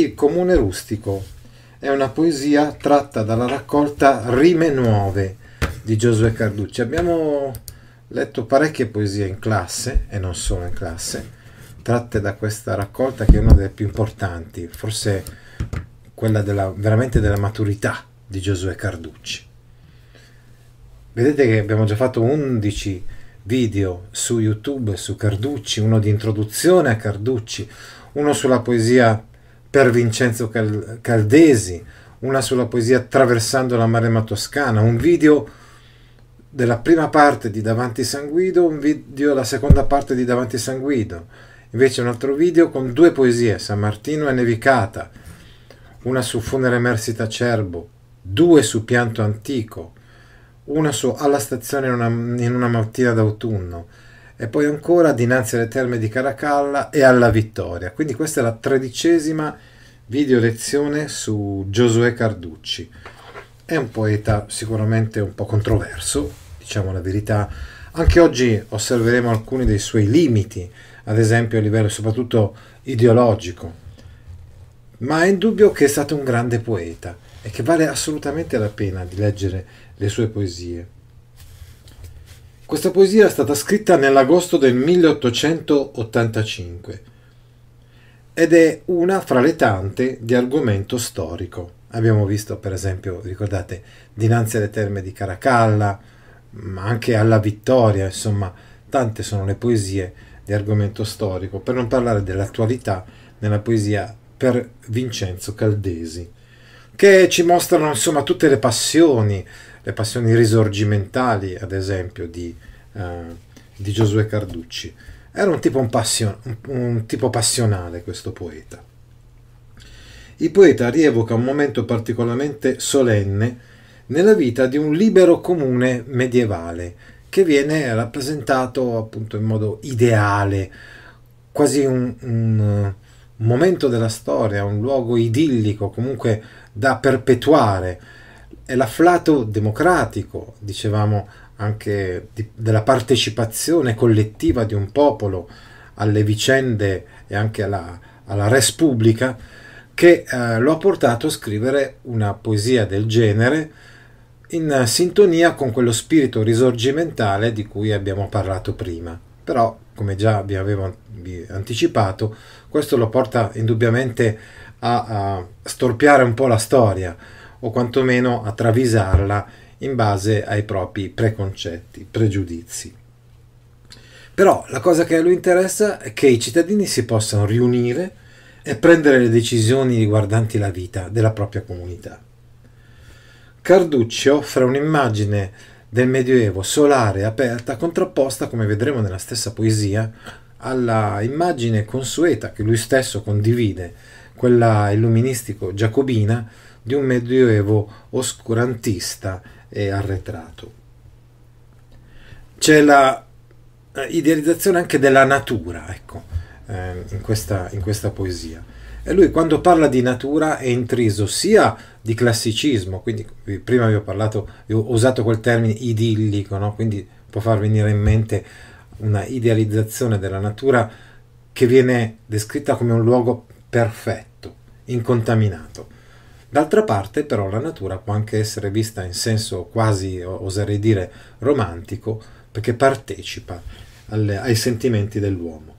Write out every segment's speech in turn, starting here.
Il comune rustico è una poesia tratta dalla raccolta Rime Nuove di Giosuè Carducci. Abbiamo letto parecchie poesie in classe e non solo in classe, tratte da questa raccolta che è una delle più importanti, forse quella della, veramente della maturità di Giosuè Carducci. Vedete che abbiamo già fatto 11 video su YouTube su Carducci, uno di introduzione a Carducci, uno sulla poesia per Vincenzo Cal- Caldesi, una sulla poesia Attraversando la Maremma Toscana, un video della prima parte di Davanti San Guido, un video della seconda parte di Davanti San Guido, invece un altro video con due poesie, San Martino e Nevicata, una su Funere Mersita Cerbo, due su Pianto Antico, una su Alla stazione in una, in una mattina d'autunno, e poi ancora dinanzi alle terme di Caracalla e alla vittoria. Quindi questa è la tredicesima video lezione su Giosuè Carducci. È un poeta sicuramente un po' controverso, diciamo la verità. Anche oggi osserveremo alcuni dei suoi limiti, ad esempio a livello soprattutto ideologico. Ma è indubbio che è stato un grande poeta e che vale assolutamente la pena di leggere le sue poesie. Questa poesia è stata scritta nell'agosto del 1885 ed è una fra le tante di argomento storico. Abbiamo visto per esempio, ricordate, dinanzi alle terme di Caracalla, ma anche alla Vittoria, insomma, tante sono le poesie di argomento storico, per non parlare dell'attualità nella poesia per Vincenzo Caldesi, che ci mostrano insomma tutte le passioni, le passioni risorgimentali, ad esempio, di, eh, di Giosuè Carducci. Era un tipo, un, passion, un, un tipo passionale questo poeta. Il poeta rievoca un momento particolarmente solenne nella vita di un libero comune medievale che viene rappresentato appunto in modo ideale, quasi un, un eh, momento della storia, un luogo idillico comunque da perpetuare è l'afflato democratico, dicevamo anche di, della partecipazione collettiva di un popolo alle vicende e anche alla, alla res pubblica, che eh, lo ha portato a scrivere una poesia del genere in eh, sintonia con quello spirito risorgimentale di cui abbiamo parlato prima. Però, come già vi avevo anticipato, questo lo porta indubbiamente a, a storpiare un po' la storia o quantomeno a travisarla in base ai propri preconcetti, pregiudizi. Però la cosa che a lui interessa è che i cittadini si possano riunire e prendere le decisioni riguardanti la vita della propria comunità. Carducci offre un'immagine del Medioevo solare e aperta, contrapposta, come vedremo nella stessa poesia, alla immagine consueta che lui stesso condivide, quella illuministico-giacobina, di un medioevo oscurantista e arretrato. C'è la eh, idealizzazione anche della natura, ecco, eh, in, questa, in questa poesia. E lui quando parla di natura è intriso sia di classicismo, quindi eh, prima vi ho parlato, vi ho usato quel termine idillico, no? quindi può far venire in mente una idealizzazione della natura che viene descritta come un luogo perfetto, incontaminato. D'altra parte però la natura può anche essere vista in senso quasi, oserei dire, romantico, perché partecipa alle, ai sentimenti dell'uomo.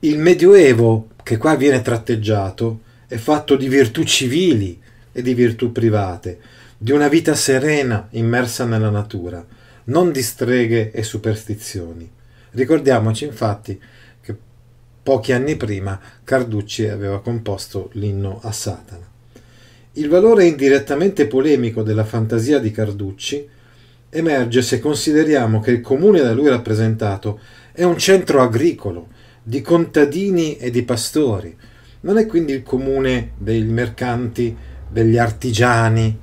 Il Medioevo, che qua viene tratteggiato, è fatto di virtù civili e di virtù private, di una vita serena immersa nella natura, non di streghe e superstizioni. Ricordiamoci infatti Pochi anni prima Carducci aveva composto l'inno a Satana. Il valore indirettamente polemico della fantasia di Carducci emerge se consideriamo che il comune da lui rappresentato è un centro agricolo, di contadini e di pastori, non è quindi il comune dei mercanti, degli artigiani,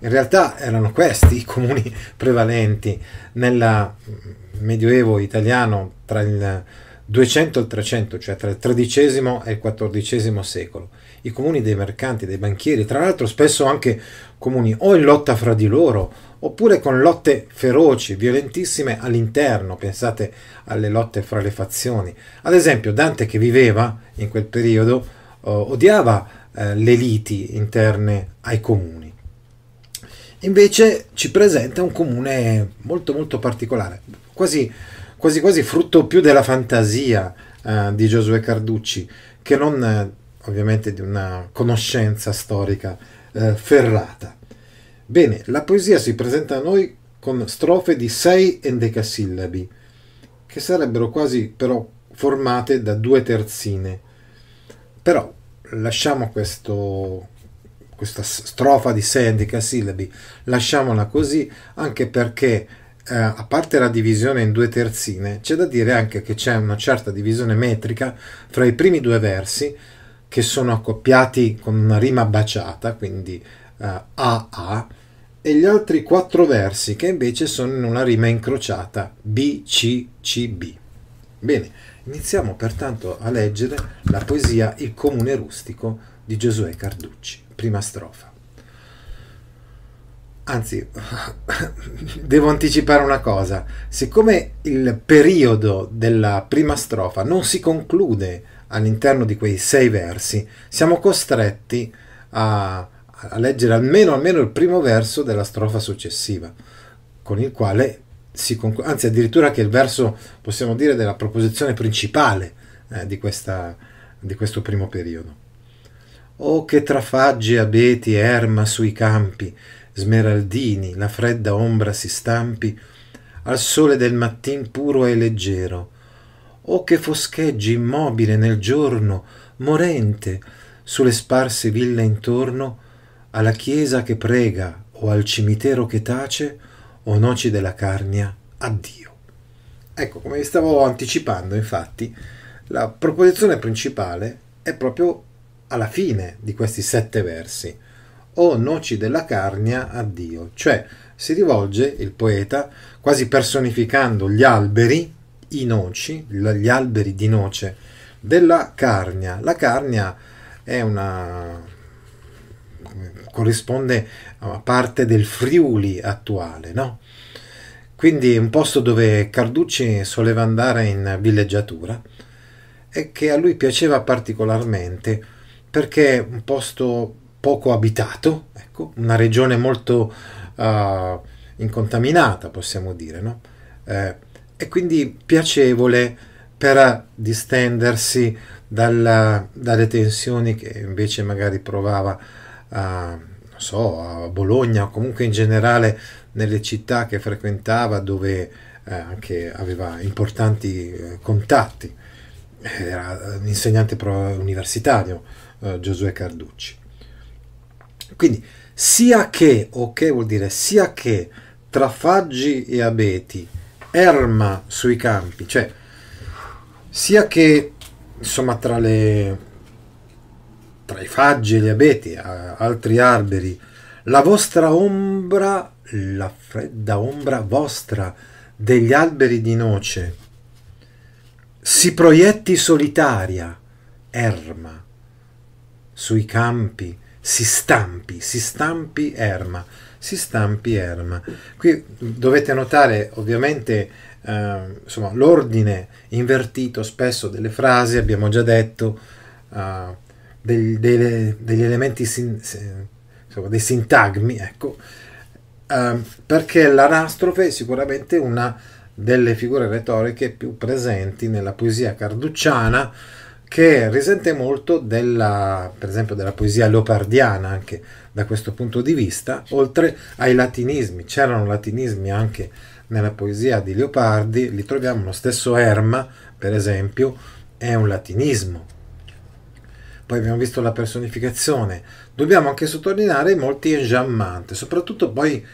in realtà erano questi i comuni prevalenti nel mm, Medioevo italiano tra il 200 al 300, cioè tra il XIII e il XIV secolo. I comuni dei mercanti, dei banchieri, tra l'altro spesso anche comuni o in lotta fra di loro, oppure con lotte feroci, violentissime all'interno, pensate alle lotte fra le fazioni. Ad esempio Dante che viveva in quel periodo eh, odiava eh, le liti interne ai comuni. Invece ci presenta un comune molto molto particolare, quasi quasi quasi frutto più della fantasia eh, di Giosuè Carducci che non eh, ovviamente di una conoscenza storica eh, ferrata. Bene, la poesia si presenta a noi con strofe di sei endecasillabi, che sarebbero quasi però formate da due terzine. Però lasciamo questo, questa strofa di sei endecasillabi, lasciamola così anche perché eh, a parte la divisione in due terzine, c'è da dire anche che c'è una certa divisione metrica fra i primi due versi che sono accoppiati con una rima baciata, quindi eh, AA, e gli altri quattro versi che invece sono in una rima incrociata BCCB. Bene, iniziamo pertanto a leggere la poesia Il comune rustico di Giosuè Carducci, prima strofa anzi devo anticipare una cosa, siccome il periodo della prima strofa non si conclude all'interno di quei sei versi, siamo costretti a, a leggere almeno, almeno, il primo verso della strofa successiva, con il quale si conclude, anzi addirittura che il verso, possiamo dire, della proposizione principale eh, di, questa, di questo primo periodo. O oh, che trafagge abeti erma sui campi, smeraldini la fredda ombra si stampi al sole del mattin puro e leggero o che foscheggi immobile nel giorno morente sulle sparse ville intorno alla chiesa che prega o al cimitero che tace o noci della carnia addio ecco come vi stavo anticipando infatti la proposizione principale è proprio alla fine di questi sette versi o noci della carnia a Dio. Cioè si rivolge il poeta quasi personificando gli alberi, i noci, gli alberi di noce della carnia. La carnia è una corrisponde a parte del Friuli attuale, no? Quindi un posto dove Carducci soleva andare in villeggiatura e che a lui piaceva particolarmente perché è un posto poco abitato, ecco, una regione molto uh, incontaminata, possiamo dire, no? eh, e quindi piacevole per distendersi dalla, dalle tensioni che invece magari provava a, eh, so, a, Bologna o comunque in generale nelle città che frequentava dove eh, anche aveva importanti eh, contatti. Era un insegnante universitario, eh, Giosuè Carducci. Quindi sia che, ok vuol dire sia che tra Faggi e Abeti erma sui campi, cioè sia che insomma tra, le, tra i Faggi e gli Abeti, a, altri alberi, la vostra ombra, la fredda ombra vostra degli alberi di noce, si proietti solitaria, erma, sui campi, si stampi, si stampi erma, si stampi erma. Qui dovete notare ovviamente eh, insomma, l'ordine invertito spesso delle frasi, abbiamo già detto, eh, del, delle, degli elementi, sin, insomma, dei sintagmi, ecco, eh, perché l'anastrofe è sicuramente una delle figure retoriche più presenti nella poesia carducciana, che risente molto della, per esempio della poesia leopardiana anche da questo punto di vista, oltre ai latinismi, c'erano latinismi anche nella poesia di Leopardi, li troviamo lo stesso Erma, per esempio, è un latinismo. Poi abbiamo visto la personificazione. Dobbiamo anche sottolineare molti enjambment, soprattutto poi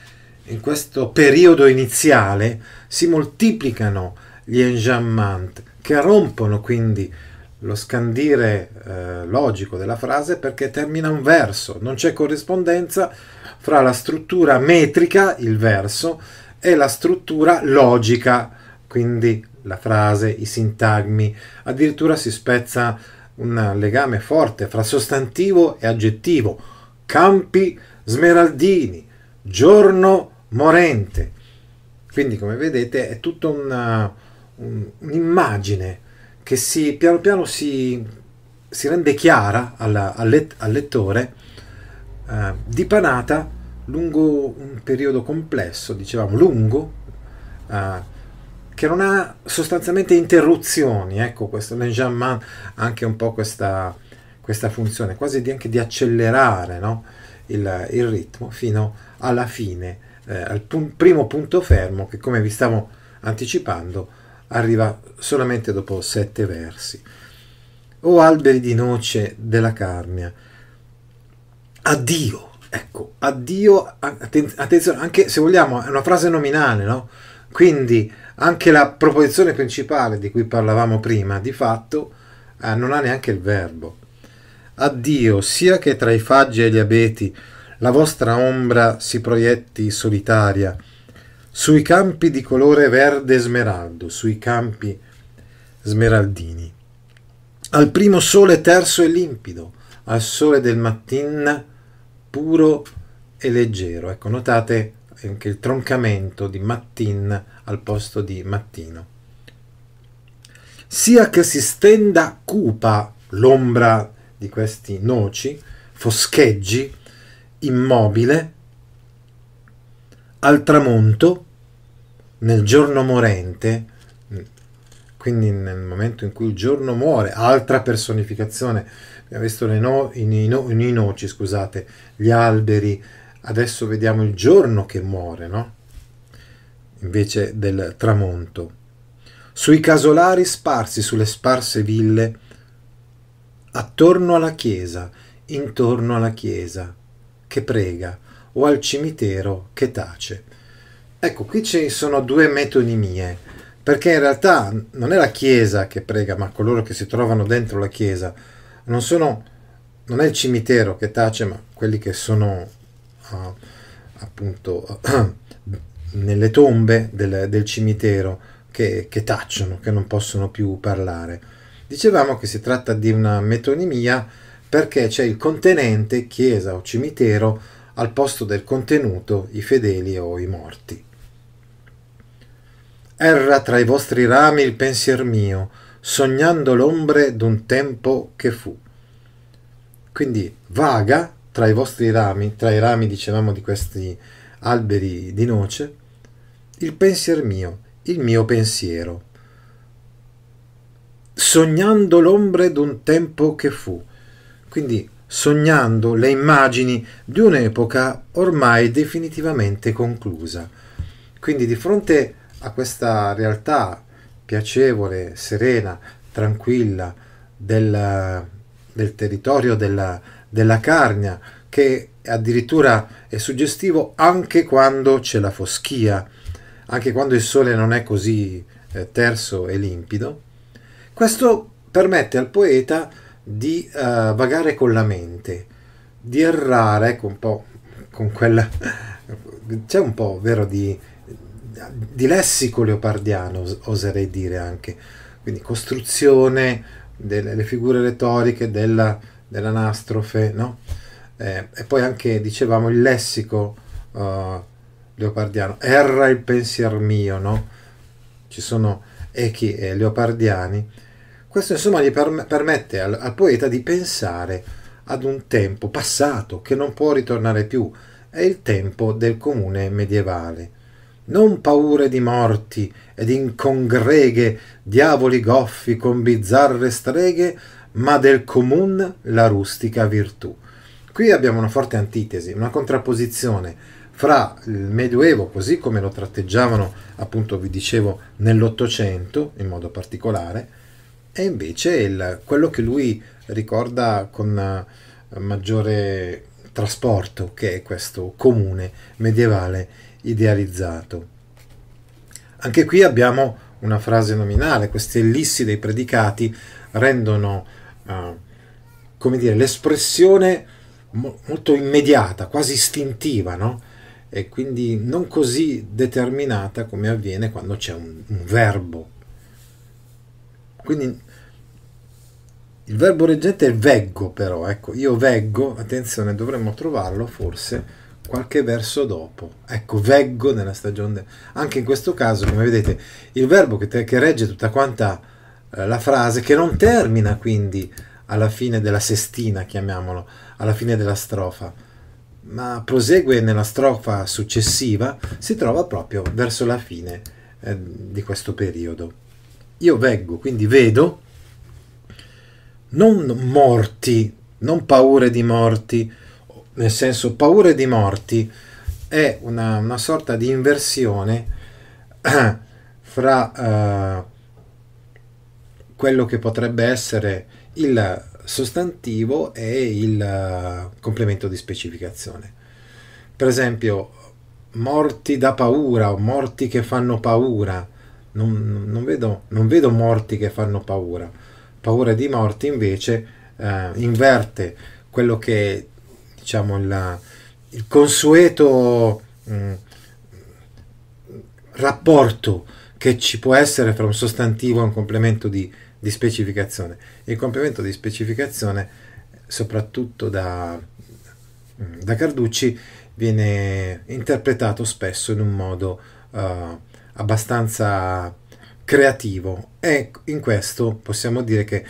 in questo periodo iniziale si moltiplicano gli enjambment che rompono quindi lo scandire eh, logico della frase perché termina un verso, non c'è corrispondenza fra la struttura metrica, il verso, e la struttura logica, quindi la frase, i sintagmi. Addirittura si spezza un legame forte fra sostantivo e aggettivo. Campi smeraldini, giorno morente. Quindi come vedete è tutta una, un, un'immagine che si, piano piano si, si rende chiara alla, al, let, al, lettore, eh, dipanata lungo un periodo complesso, dicevamo lungo, eh, che non ha sostanzialmente interruzioni. Ecco, questo l'enjambment ha anche un po' questa, questa funzione, quasi di, anche di accelerare no? il, il, ritmo fino alla fine, eh, al pun primo punto fermo che come vi stavo anticipando arriva solamente dopo sette versi. O alberi di noce della Carnia, addio, ecco, addio, attenzione, anche se vogliamo, è una frase nominale, no? Quindi anche la proposizione principale di cui parlavamo prima, di fatto, eh, non ha neanche il verbo. Addio, sia che tra i faggi e gli abeti la vostra ombra si proietti solitaria, sui campi di colore verde smeraldo, sui campi smeraldini. Al primo sole terso e limpido, al sole del mattin puro e leggero. Ecco, notate anche il troncamento di mattin al posto di mattino. Sia che si stenda cupa l'ombra di questi noci, foscheggi, immobile, al tramonto, nel giorno morente, quindi nel momento in cui il giorno muore, altra personificazione, abbiamo visto le no, nei, no, nei noci, scusate, gli alberi, adesso vediamo il giorno che muore, no? invece del tramonto. Sui casolari sparsi sulle sparse ville, attorno alla chiesa, intorno alla chiesa, che prega, o al cimitero che tace. Ecco, qui ci sono due metonimie, perché in realtà non è la Chiesa che prega, ma coloro che si trovano dentro la Chiesa. Non, sono, non è il cimitero che tace, ma quelli che sono uh, appunto uh, nelle tombe del, del cimitero che, che tacciono, che non possono più parlare. Dicevamo che si tratta di una metonimia perché c'è il contenente, chiesa o cimitero, al posto del contenuto i fedeli o i morti. Erra tra i vostri rami il pensier mio, sognando l'ombre d'un tempo che fu. Quindi vaga tra i vostri rami, tra i rami dicevamo di questi alberi di noce, il pensier mio, il mio pensiero, sognando l'ombre d'un tempo che fu. Quindi sognando le immagini di un'epoca ormai definitivamente conclusa. Quindi di fronte a questa realtà piacevole, serena, tranquilla del, del territorio della, della Carnia, che addirittura è suggestivo anche quando c'è la foschia, anche quando il sole non è così eh, terso e limpido, questo permette al poeta di uh, vagare con la mente, di errare, ecco un po' con quella... c'è un po', vero, di, di lessico leopardiano, oserei dire anche, quindi costruzione delle figure retoriche, della, dell'anastrofe, no? Eh, e poi anche, dicevamo, il lessico uh, leopardiano, erra il pensier mio, no? Ci sono echi eh, leopardiani questo insomma gli per, permette al, al poeta di pensare ad un tempo passato che non può ritornare più, è il tempo del comune medievale. Non paure di morti ed incongreghe diavoli goffi con bizzarre streghe, ma del comun la rustica virtù. Qui abbiamo una forte antitesi, una contrapposizione fra il Medioevo, così come lo tratteggiavano appunto vi dicevo nell'Ottocento in modo particolare, e invece il, quello che lui ricorda con eh, maggiore trasporto, che è questo comune medievale idealizzato. Anche qui abbiamo una frase nominale, queste ellissi dei predicati rendono, eh, come dire, l'espressione mo molto immediata, quasi istintiva, no? E quindi non così determinata come avviene quando c'è un, un verbo quindi il verbo reggente è veggo però, ecco, io veggo, attenzione, dovremmo trovarlo forse qualche verso dopo. Ecco, veggo nella stagione. Anche in questo caso, come vedete, il verbo che, te, che regge tutta quanta eh, la frase, che non termina quindi alla fine della sestina, chiamiamolo, alla fine della strofa, ma prosegue nella strofa successiva, si trova proprio verso la fine eh, di questo periodo io veggo, quindi vedo, non morti, non paure di morti, nel senso paure di morti è una, una sorta di inversione fra eh, quello che potrebbe essere il sostantivo e il eh, complemento di specificazione. Per esempio, morti da paura o morti che fanno paura non, non, vedo, non, vedo, morti che fanno paura. Paura di morti invece eh, inverte quello che diciamo il, il consueto mh, mm, rapporto che ci può essere fra un sostantivo e un complemento di, di specificazione. Il complemento di specificazione, soprattutto da, mm, da Carducci, viene interpretato spesso in un modo uh, abbastanza creativo e in questo possiamo dire che,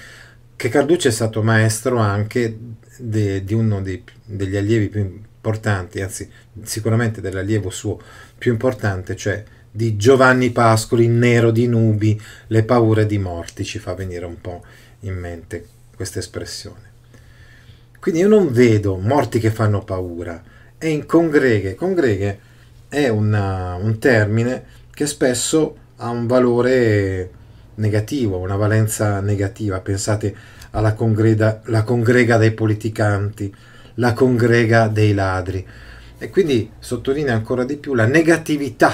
che Carducci è stato maestro anche de, di uno dei, degli allievi più importanti, anzi sicuramente dell'allievo suo più importante, cioè di Giovanni Pascoli, Nero di Nubi, Le paure di morti, ci fa venire un po' in mente questa espressione. Quindi io non vedo morti che fanno paura, è in congreghe, congreghe è una, un termine che spesso ha un valore negativo, una valenza negativa. Pensate alla congreda, congrega dei politicanti, la congrega dei ladri. E quindi sottolinea ancora di più la negatività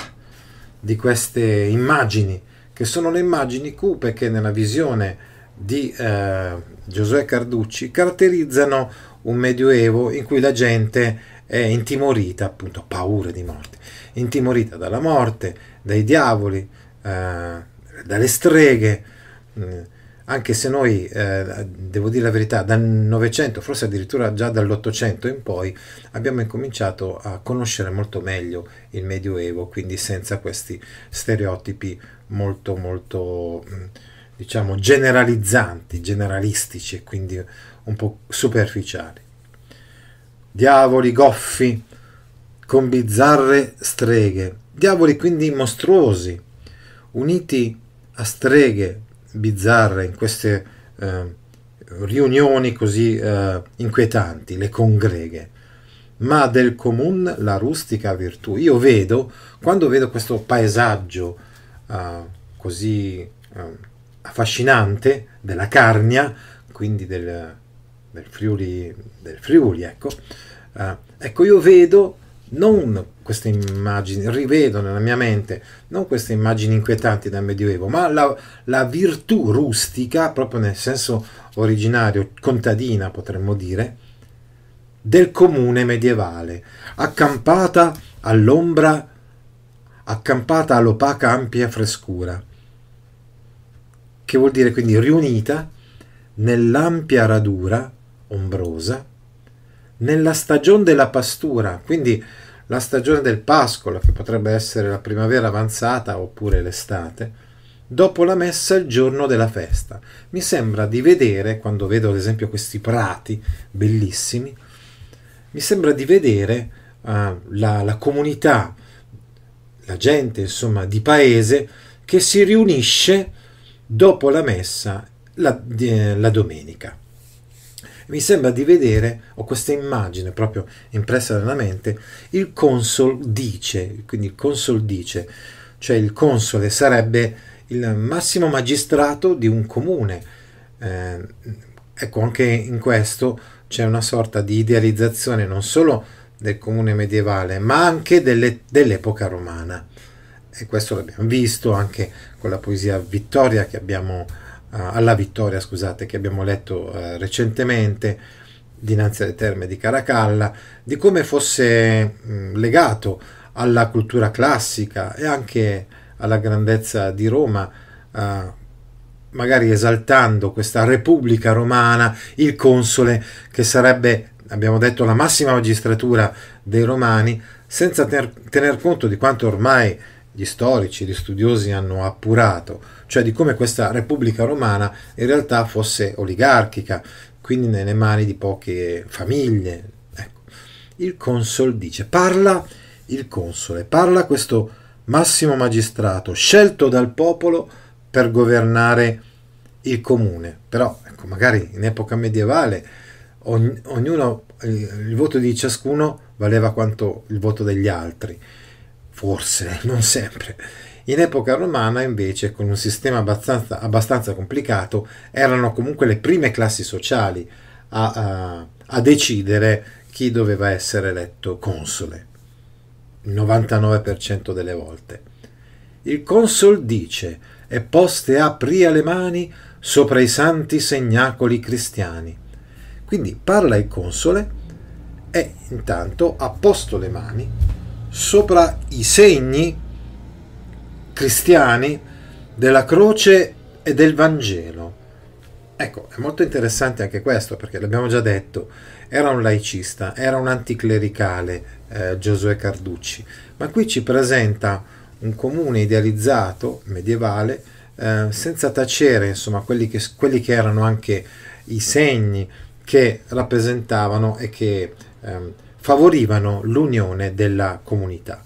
di queste immagini, che sono le immagini cupe che nella visione di eh, Giosuè Carducci caratterizzano un medioevo in cui la gente è intimorita, appunto, paura di morte intimorita dalla morte, dai diavoli, eh, dalle streghe, mm, anche se noi, eh, devo dire la verità, dal Novecento, forse addirittura già dall'Ottocento in poi, abbiamo incominciato a conoscere molto meglio il Medioevo, quindi senza questi stereotipi molto, molto, mm, diciamo, generalizzanti, generalistici e quindi un po' superficiali. Diavoli, goffi, con bizzarre streghe, diavoli quindi mostruosi, uniti a streghe bizzarre in queste eh, riunioni così eh, inquietanti, le congreghe. Ma del comune la rustica virtù. Io vedo, quando vedo questo paesaggio eh, così eh, affascinante della Carnia, quindi del, del Friuli, del Friuli ecco, eh, ecco, io vedo non queste immagini, rivedo nella mia mente non queste immagini inquietanti dal Medioevo, ma la, la virtù rustica, proprio nel senso originario, contadina potremmo dire, del comune medievale, accampata all'ombra, accampata all'opaca ampia frescura, che vuol dire quindi riunita nell'ampia radura ombrosa nella stagione della pastura, quindi la stagione del pascolo, che potrebbe essere la primavera avanzata oppure l'estate, dopo la messa il giorno della festa. Mi sembra di vedere, quando vedo ad esempio questi prati bellissimi, mi sembra di vedere uh, la, la comunità, la gente insomma di paese che si riunisce dopo la messa la, eh, la domenica mi sembra di vedere, ho questa immagine proprio impressa nella mente, il console dice, quindi il console dice, cioè il console sarebbe il massimo magistrato di un comune. Eh, ecco, anche in questo c'è una sorta di idealizzazione non solo del comune medievale, ma anche delle, dell'epoca romana. E questo l'abbiamo visto anche con la poesia Vittoria che abbiamo alla vittoria scusate, che abbiamo letto eh, recentemente dinanzi alle terme di Caracalla, di come fosse mh, mm, legato alla cultura classica e anche alla grandezza di Roma, eh, magari esaltando questa Repubblica romana, il console che sarebbe, abbiamo detto, la massima magistratura dei romani, senza tener, tener conto di quanto ormai gli storici, gli studiosi hanno appurato cioè di come questa Repubblica Romana in realtà fosse oligarchica, quindi nelle mani di poche famiglie. Ecco. Il console dice, parla il console, parla questo massimo magistrato scelto dal popolo per governare il comune, però ecco, magari in epoca medievale ogn ognuno, il voto di ciascuno valeva quanto il voto degli altri, forse, non sempre. In epoca romana, invece, con un sistema abbastanza, abbastanza complicato, erano comunque le prime classi sociali a, a, a decidere chi doveva essere eletto console, il 99% delle volte. Il console dice, e poste apria le mani sopra i santi segnacoli cristiani. Quindi parla il console e intanto ha posto le mani sopra i segni cristiani della croce e del Vangelo. Ecco, è molto interessante anche questo perché l'abbiamo già detto, era un laicista, era un anticlericale eh, Giosuè Carducci, ma qui ci presenta un comune idealizzato, medievale, eh, senza tacere insomma, quelli, che, quelli che erano anche i segni che rappresentavano e che eh, favorivano l'unione della comunità.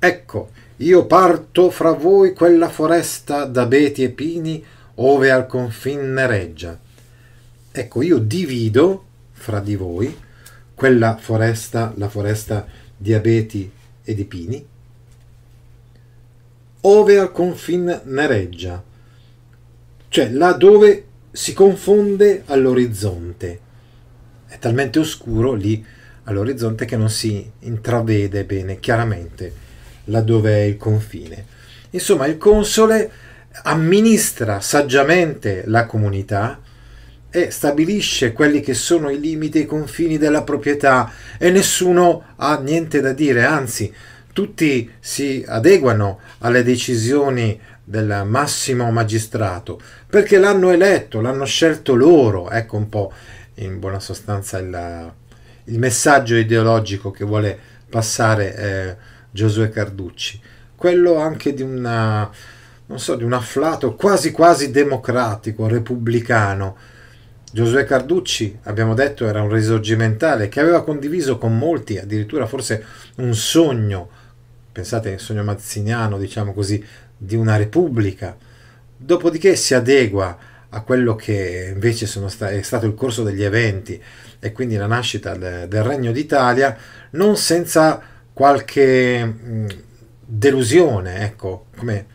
Ecco, io parto fra voi quella foresta d'abeti e pini ove al confin nereggia. Ecco, io divido fra di voi quella foresta, la foresta di abeti e di pini, ove al confin nereggia, cioè là dove si confonde all'orizzonte. È talmente oscuro lì all'orizzonte che non si intravede bene chiaramente laddove è il confine. Insomma, il console amministra saggiamente la comunità e stabilisce quelli che sono i limiti e i confini della proprietà e nessuno ha niente da dire, anzi tutti si adeguano alle decisioni del massimo magistrato perché l'hanno eletto, l'hanno scelto loro, ecco un po' in buona sostanza il, il messaggio ideologico che vuole passare. Eh, Giosuè Carducci, quello anche di una, non so, di un afflato quasi quasi democratico, repubblicano. Giosuè Carducci, abbiamo detto, era un risorgimentale che aveva condiviso con molti, addirittura forse un sogno, pensate un sogno mazziniano, diciamo così, di una repubblica. Dopodiché si adegua a quello che invece sta- è stato il corso degli eventi e quindi la nascita de- del Regno d'Italia, non senza qualche mh, mm, delusione, ecco, come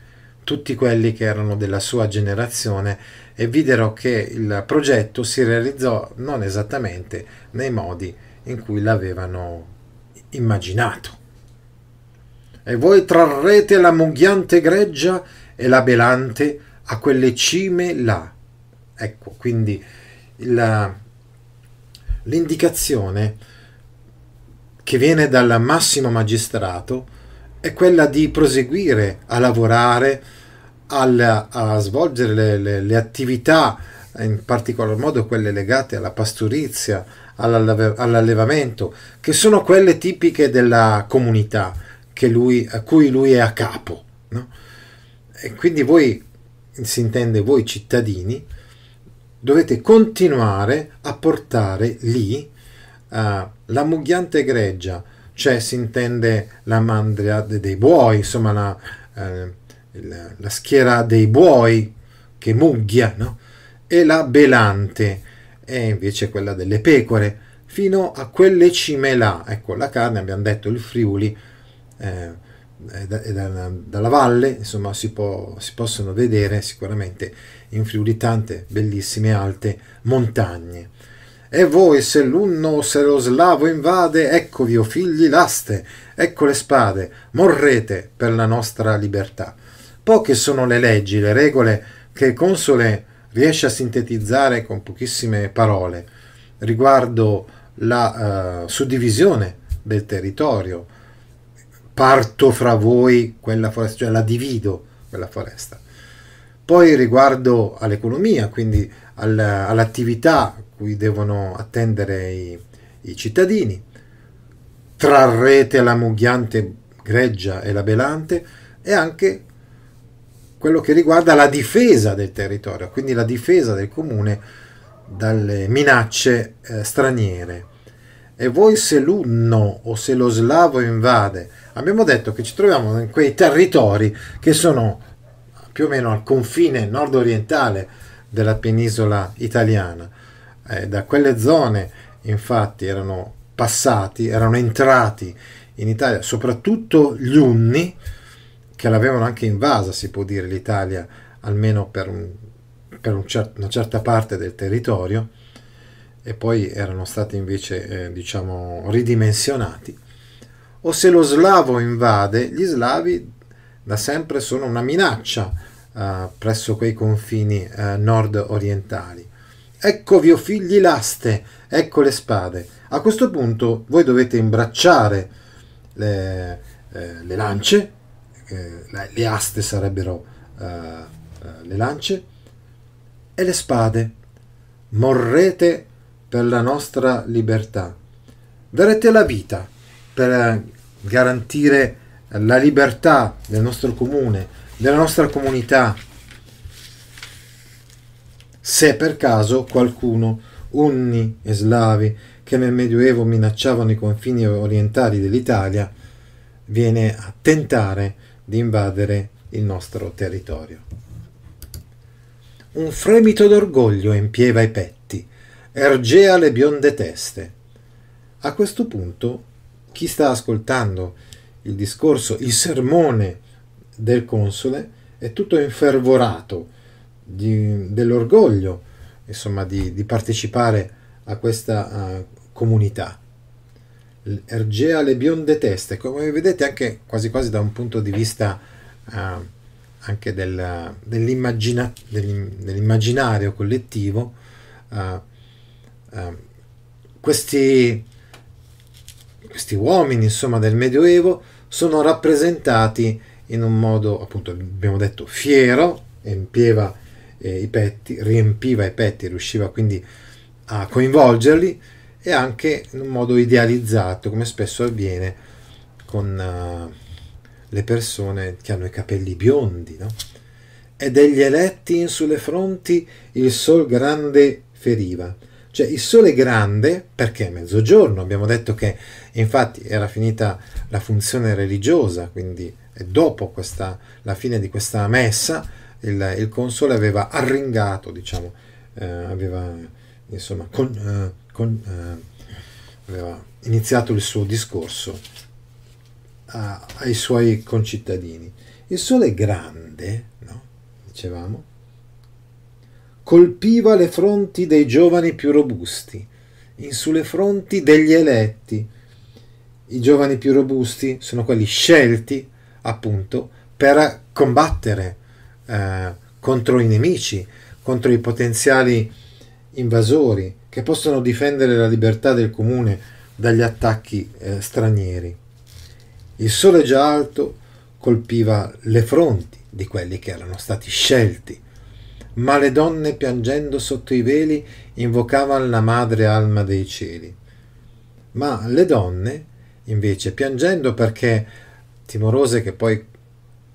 tutti quelli che erano della sua generazione e videro che il progetto si realizzò non esattamente nei modi in cui l'avevano immaginato. E voi trarrete la munghiante greggia e la belante a quelle cime là. Ecco, quindi la, l'indicazione che viene dal massimo magistrato è quella di proseguire a lavorare, al, a svolgere le, le, le, attività, in particolar modo quelle legate alla pastorizia, all'allevamento, che sono quelle tipiche della comunità lui, a cui lui è a capo. No? E quindi voi, si intende voi cittadini, dovete continuare a portare lì uh, la mugghiante greggia, cioè si intende la mandria dei buoi, insomma la, eh, la schiera dei buoi che mugghia, no? e la belante, è invece quella delle pecore, fino a quelle cime là. Ecco, la carne, abbiamo detto, il Friuli, eh, è da, è da, dalla valle, insomma, si, può, si possono vedere sicuramente in Friuli tante bellissime alte montagne. E voi, se l'unno se lo slavo invade, eccovi, o figli laste, ecco le spade, morrete per la nostra libertà. Poche sono le leggi, le regole che il console riesce a sintetizzare con pochissime parole riguardo la uh, suddivisione del territorio. Parto fra voi quella foresta, cioè la divido quella foresta. Poi riguardo all'economia, quindi all'attività cui devono attendere i, i cittadini. Trarrete la mugghiante greggia e la belante e anche quello che riguarda la difesa del territorio, quindi la difesa del comune dalle minacce eh, straniere. E voi se l'unno o se lo slavo invade, abbiamo detto che ci troviamo in quei territori che sono più o meno al confine nord-orientale della penisola italiana eh, da quelle zone infatti erano passati, erano entrati in Italia, soprattutto gli Unni, che l'avevano anche invasa, si può dire, l'Italia, almeno per, un, per un cer- una certa parte del territorio, e poi erano stati invece, eh, diciamo, ridimensionati. O se lo slavo invade, gli slavi da sempre sono una minaccia eh, presso quei confini eh, nord orientali. Ecco vi figli l'aste, ecco le spade. A questo punto voi dovete imbracciare le, eh, le lance, eh, le aste sarebbero eh, eh, le lance, e le spade. Morrete per la nostra libertà. Darete la vita per garantire la libertà del nostro comune, della nostra comunità, se per caso qualcuno, unni e slavi, che nel Medioevo minacciavano i confini orientali dell'Italia, viene a tentare di invadere il nostro territorio. Un fremito d'orgoglio empieva i petti, ergea le bionde teste. A questo punto, chi sta ascoltando il discorso, il sermone del console, è tutto infervorato di, dell'orgoglio insomma, di, di, partecipare a questa uh, comunità. Ergea le bionde teste, come vedete anche quasi quasi da un punto di vista uh, anche del, dell'immagina, dell'immaginario collettivo, uh, questi, questi uomini insomma, del Medioevo sono rappresentati in un modo, appunto, abbiamo detto, fiero, empieva eh, i petti, riempiva i petti, riusciva quindi a coinvolgerli e anche in un modo idealizzato, come spesso avviene con uh, le persone che hanno i capelli biondi, no? E degli eletti in sulle fronti il sol grande feriva. Cioè il sole grande perché è mezzogiorno, abbiamo detto che infatti era finita la funzione religiosa, quindi dopo questa, la fine di questa messa, il, il console aveva arringato, diciamo, eh, aveva, insomma, con, eh, con, eh, aveva iniziato il suo discorso a, ai suoi concittadini. Il sole grande, no? dicevamo, colpiva le fronti dei giovani più robusti, in sulle fronti degli eletti. I giovani più robusti sono quelli scelti appunto per combattere eh, contro i nemici, contro i potenziali invasori che possono difendere la libertà del comune dagli attacchi eh, stranieri. Il sole già alto colpiva le fronti di quelli che erano stati scelti, ma le donne piangendo sotto i veli invocavano la madre alma dei cieli. Ma le donne, invece, piangendo perché timorose che poi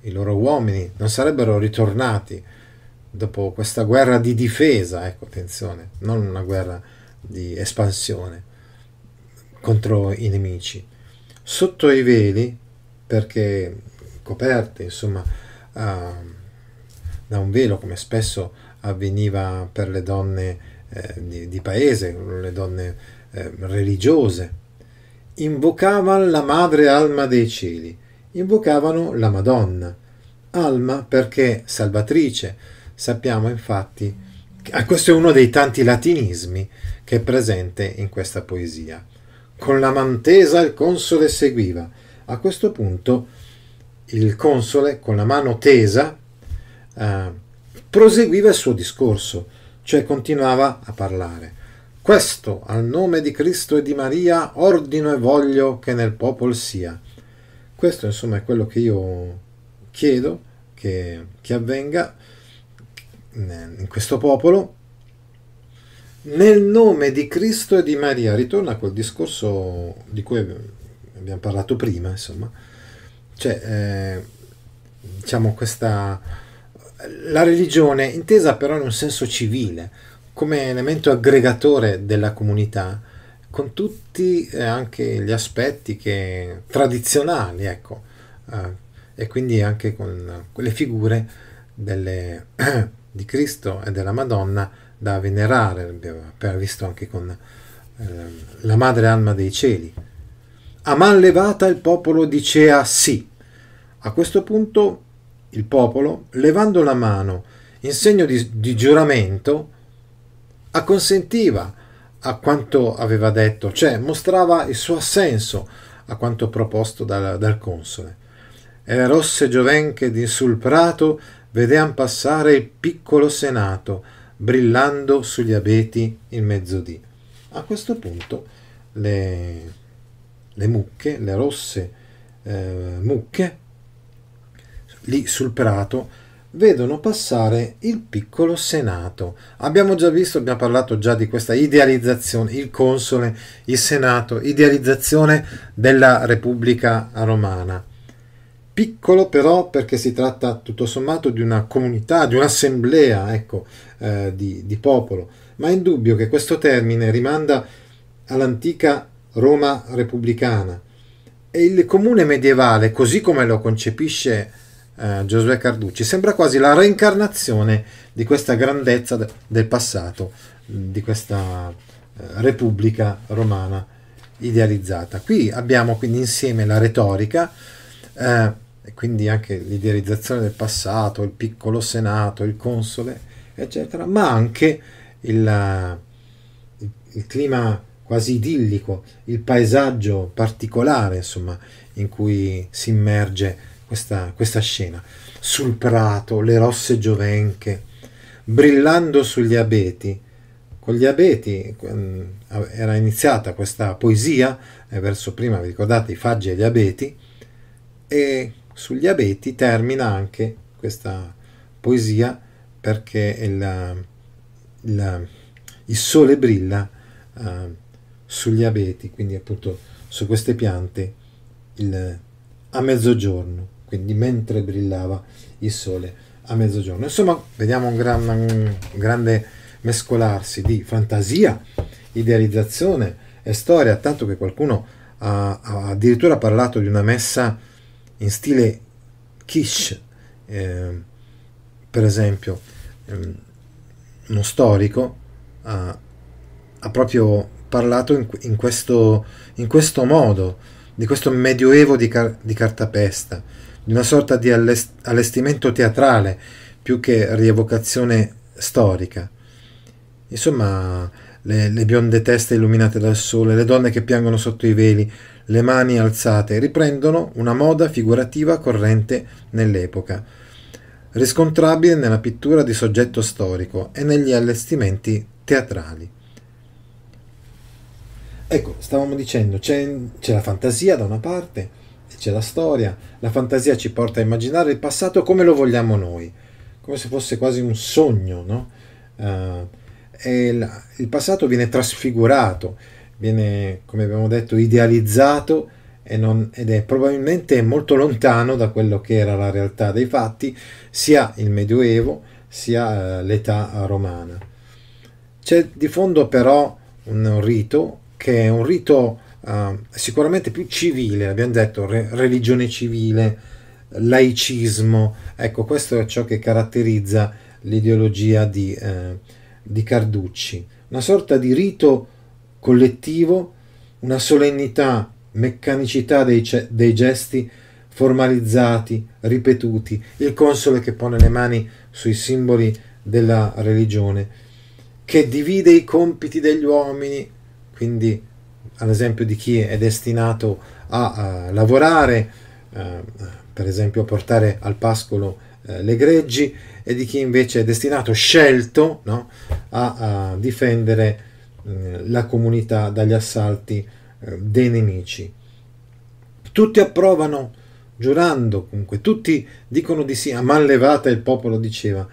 i loro uomini non sarebbero ritornati dopo questa guerra di difesa, ecco attenzione, non una guerra di espansione contro i nemici. Sotto i veli, perché coperti insomma uh, da un velo come spesso avveniva per le donne eh, di, di, paese, le donne eh, religiose, invocavano la madre alma dei cieli invocavano la Madonna, Alma perché salvatrice. Sappiamo infatti, eh, questo è uno dei tanti latinismi che è presente in questa poesia. Con la mantesa il console seguiva. A questo punto il console, con la mano tesa, eh, proseguiva il suo discorso, cioè continuava a parlare. Questo, al nome di Cristo e di Maria, ordino e voglio che nel popolo sia questo insomma è quello che io chiedo che, che avvenga eh, in questo popolo nel nome di Cristo e di Maria. Ritorna a quel discorso di cui abbiamo parlato prima, insomma. Cioè, eh, diciamo questa... La religione intesa però in un senso civile, come elemento aggregatore della comunità, con tutti eh, anche gli aspetti che, tradizionali, ecco, eh, e quindi anche con quelle figure delle, di Cristo e della Madonna da venerare, abbiamo appena visto anche con eh, la madre alma dei cieli. A man levata il popolo dicea sì. A questo punto il popolo, levando la mano in segno di, di giuramento, acconsentiva a quanto aveva detto, cioè mostrava il suo assenso a quanto proposto dal, dal console. E le rosse giovenche di sul prato vedean passare il piccolo senato, brillando sugli abeti il mezzodì. A questo punto le, le mucche, le rosse eh, mucche, lì sul prato, vedono passare il piccolo senato. Abbiamo già visto, abbiamo parlato già di questa idealizzazione, il console, il senato, idealizzazione della Repubblica romana. Piccolo però perché si tratta tutto sommato di una comunità, di un'assemblea ecco, eh, di, di popolo, ma è indubbio che questo termine rimanda all'antica Roma repubblicana e il comune medievale, così come lo concepisce eh, Giosuè Carducci. Sembra quasi la reincarnazione di questa grandezza del passato, di questa eh, Repubblica romana idealizzata. Qui abbiamo quindi insieme la retorica, eh, quindi anche l'idealizzazione del passato, il piccolo senato, il console, eccetera, ma anche il, il, eh, il clima quasi idillico, il paesaggio particolare, insomma, in cui si immerge questa, questa scena. Sul prato, le rosse giovenche, brillando sugli abeti. Con gli abeti ehm, era iniziata questa poesia, eh, verso prima vi ricordate i faggi e gli abeti, e sugli abeti termina anche questa poesia perché il, il, il sole brilla eh, sugli abeti, quindi appunto su queste piante il, a mezzogiorno quindi mentre brillava il sole a mezzogiorno. Insomma, vediamo un, gran, un grande mescolarsi di fantasia, idealizzazione e storia, tanto che qualcuno ha, ha addirittura parlato di una messa in stile quiche, eh, per esempio, eh, uno storico ha, ha proprio parlato in, in, questo, in, questo, modo, di questo medioevo di, car di cartapesta di una sorta di allestimento teatrale più che rievocazione storica. Insomma, le, le bionde teste illuminate dal sole, le donne che piangono sotto i veli, le mani alzate, riprendono una moda figurativa corrente nell'epoca, riscontrabile nella pittura di soggetto storico e negli allestimenti teatrali. Ecco, stavamo dicendo, c'è, c'è la fantasia da una parte, c'è la storia, la fantasia ci porta a immaginare il passato come lo vogliamo noi, come se fosse quasi un sogno, no? uh, eh, il, il passato viene trasfigurato, viene, come abbiamo detto, idealizzato non, ed è probabilmente molto lontano da quello che era la realtà dei fatti, sia il Medioevo sia eh, l'età romana. C'è di fondo però un rito che è un rito Ehm, sicuramente più civile, abbiamo detto re- religione civile, laicismo, ecco questo è ciò che caratterizza l'ideologia di, eh, di Carducci, una sorta di rito collettivo, una solennità, meccanicità dei, dei gesti formalizzati, ripetuti, il console che pone le mani sui simboli della religione, che divide i compiti degli uomini, quindi ad esempio di chi è destinato a, a lavorare, eh, per esempio a portare al pascolo eh, le greggi, e di chi invece è destinato, scelto, no, a, a, difendere mm, la comunità dagli assalti eh, dei nemici. Tutti approvano, giurando comunque, tutti dicono di sì, a man levata il popolo diceva.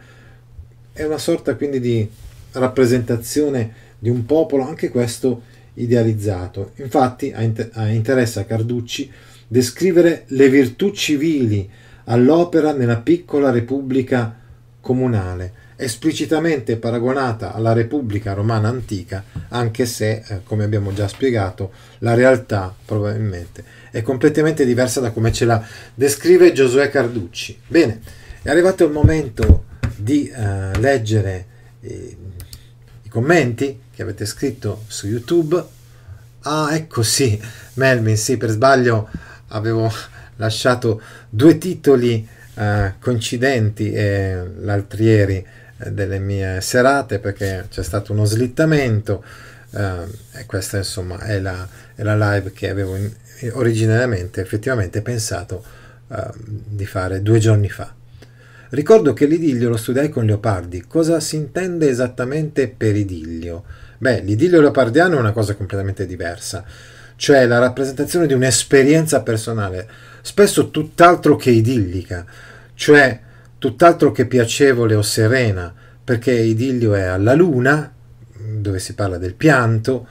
È una sorta quindi di rappresentazione di un popolo, anche questo idealizzato. Infatti a, inter- a interessa Carducci descrivere le virtù civili all'opera nella piccola repubblica comunale, esplicitamente paragonata alla Repubblica romana antica, anche se, eh, come abbiamo già spiegato, la realtà probabilmente è completamente diversa da come ce la descrive Giosuè Carducci. Bene, è arrivato il momento di eh, leggere eh, i commenti che avete scritto su YouTube. Ah, ecco sì, Melvin, sì, per sbaglio avevo lasciato due titoli eh, coincidenti e l'altrieri eh, delle mie serate perché c'è stato uno slittamento eh, e questa insomma è la, è la live che avevo in, originariamente effettivamente pensato eh, di fare due giorni fa. Ricordo che l'idillio lo studiai con Leopardi. Cosa si intende esattamente per idillio? Beh, l'idillio leopardiano è una cosa completamente diversa, cioè la rappresentazione di un'esperienza personale, spesso tutt'altro che idillica, cioè tutt'altro che piacevole o serena, perché idillio è alla luna, dove si parla del pianto,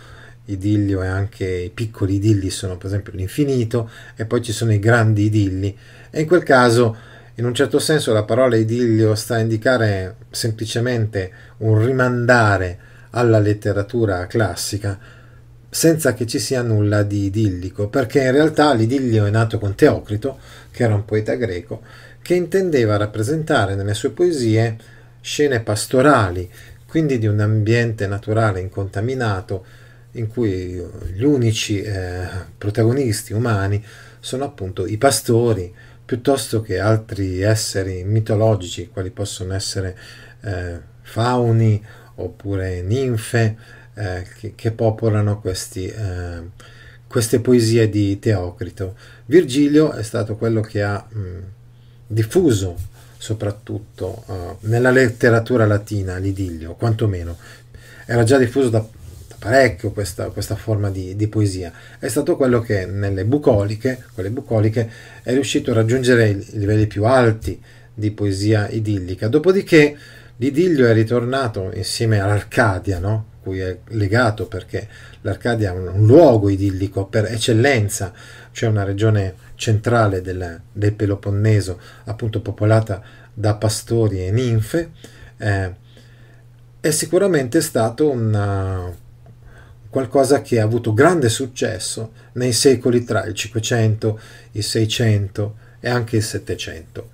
idillio è anche i piccoli idilli sono per esempio l'infinito e poi ci sono i grandi idilli e in quel caso in un certo senso la parola idillio sta a indicare semplicemente un rimandare alla letteratura classica, senza che ci sia nulla di idillico, perché in realtà l'idillio è nato con Teocrito, che era un poeta greco, che intendeva rappresentare nelle sue poesie scene pastorali, quindi di un ambiente naturale incontaminato in cui gli unici eh, protagonisti umani sono appunto i pastori piuttosto che altri esseri mitologici quali possono essere eh, fauni oppure ninfe eh, che, che, popolano questi, eh, queste poesie di Teocrito. Virgilio è stato quello che ha mh, mm, diffuso soprattutto eh, nella letteratura latina l'idillio, quantomeno. Era già diffuso da, da parecchio questa, questa forma di, di, poesia. È stato quello che nelle bucoliche, bucoliche è riuscito a raggiungere i livelli più alti di poesia idillica. Dopodiché L'Idillio è ritornato insieme all'Arcadia, no? cui è legato perché l'Arcadia è un, luogo idillico per eccellenza, cioè una regione centrale del, del Peloponneso, appunto popolata da pastori e ninfe, eh, è sicuramente stato una, uh, qualcosa che ha avuto grande successo nei secoli tra il 500, il 600 e anche il 700.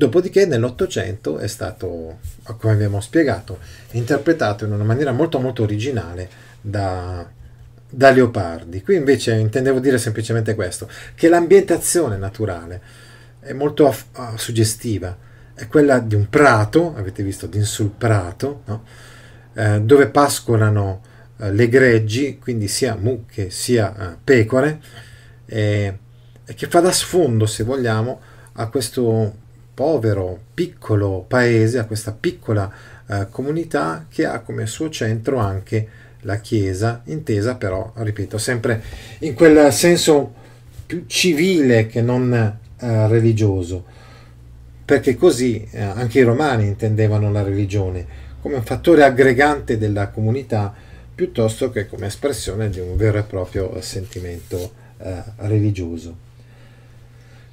Dopodiché nell'Ottocento è stato, come abbiamo spiegato, interpretato in una maniera molto molto originale da, da Leopardi. Qui invece intendevo dire semplicemente questo, che l'ambientazione naturale è molto ah, suggestiva, è quella di un prato, avete visto, di sul prato, no? eh, dove pascolano eh, le greggi, quindi sia mucche sia eh, pecore, e che fa da sfondo, se vogliamo, a questo povero, piccolo paese, a questa piccola eh, comunità che ha come suo centro anche la Chiesa, intesa però, ripeto, sempre in quel senso più civile che non eh, religioso, perché così eh, anche i romani intendevano la religione come un fattore aggregante della comunità piuttosto che come espressione di un vero e proprio sentimento eh, religioso.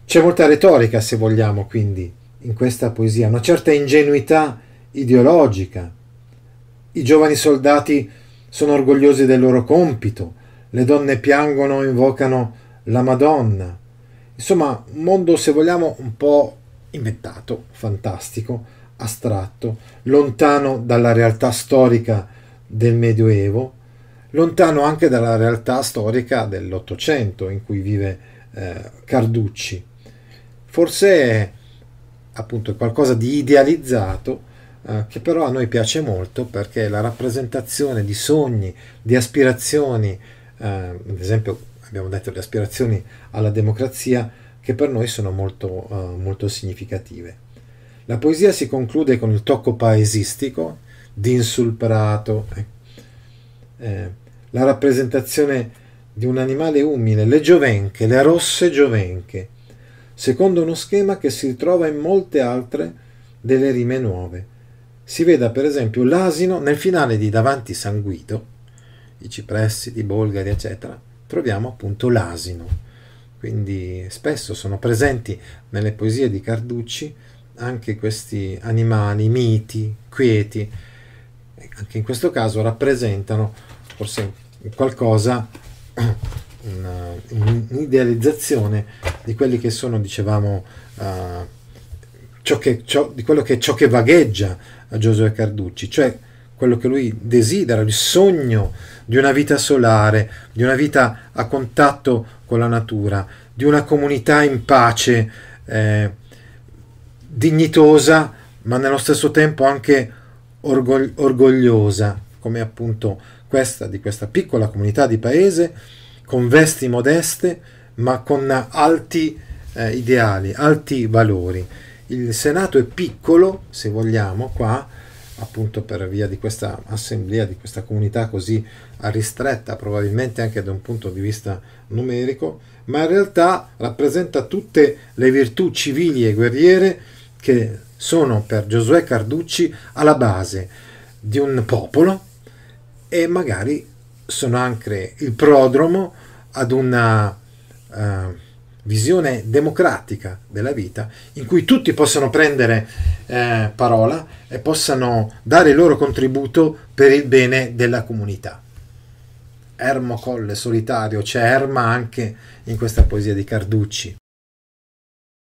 C'è molta retorica, se vogliamo, quindi, in questa poesia, una certa ingenuità ideologica. I giovani soldati sono orgogliosi del loro compito, le donne piangono e invocano la Madonna. Insomma, un mondo, se vogliamo, un po' inventato, fantastico, astratto, lontano dalla realtà storica del Medioevo, lontano anche dalla realtà storica dell'Ottocento in cui vive eh, Carducci. Forse è appunto qualcosa di idealizzato eh, che però a noi piace molto perché la rappresentazione di sogni, di aspirazioni, eh, ad esempio abbiamo detto le aspirazioni alla democrazia, che per noi sono molto, eh, molto significative. La poesia si conclude con il tocco paesistico d'insulprato, insulperato, eh, eh, la rappresentazione di un animale umile, le giovenche, le rosse giovenche, secondo uno schema che si ritrova in molte altre delle rime nuove. Si veda per esempio l'asino nel finale di Davanti San Guido, i cipressi di Bolgari, eccetera, troviamo appunto l'asino. Quindi spesso sono presenti nelle poesie di Carducci anche questi animali miti, quieti, anche in questo caso rappresentano forse qualcosa, un'idealizzazione di quelli che sono, dicevamo, uh, ciò che, ciò, di quello che, ciò che vagheggia a Giosuè Carducci, cioè quello che lui desidera, il sogno di una vita solare, di una vita a contatto con la natura, di una comunità in pace, eh, dignitosa, ma nello stesso tempo anche orgog orgogliosa, come appunto questa di questa piccola comunità di paese, con vesti modeste, ma con alti eh, ideali, alti valori. Il Senato è piccolo, se vogliamo, qua, appunto per via di questa assemblea, di questa comunità così ristretta, probabilmente anche da un punto di vista numerico, ma in realtà rappresenta tutte le virtù civili e guerriere che sono per Giosuè Carducci alla base di un popolo e magari sono anche il prodromo ad una Ehm, visione democratica della vita in cui tutti possano prendere eh, parola e possano dare il loro contributo per il bene della comunità. Ermo Colle solitario, c'è Erma anche in questa poesia di Carducci.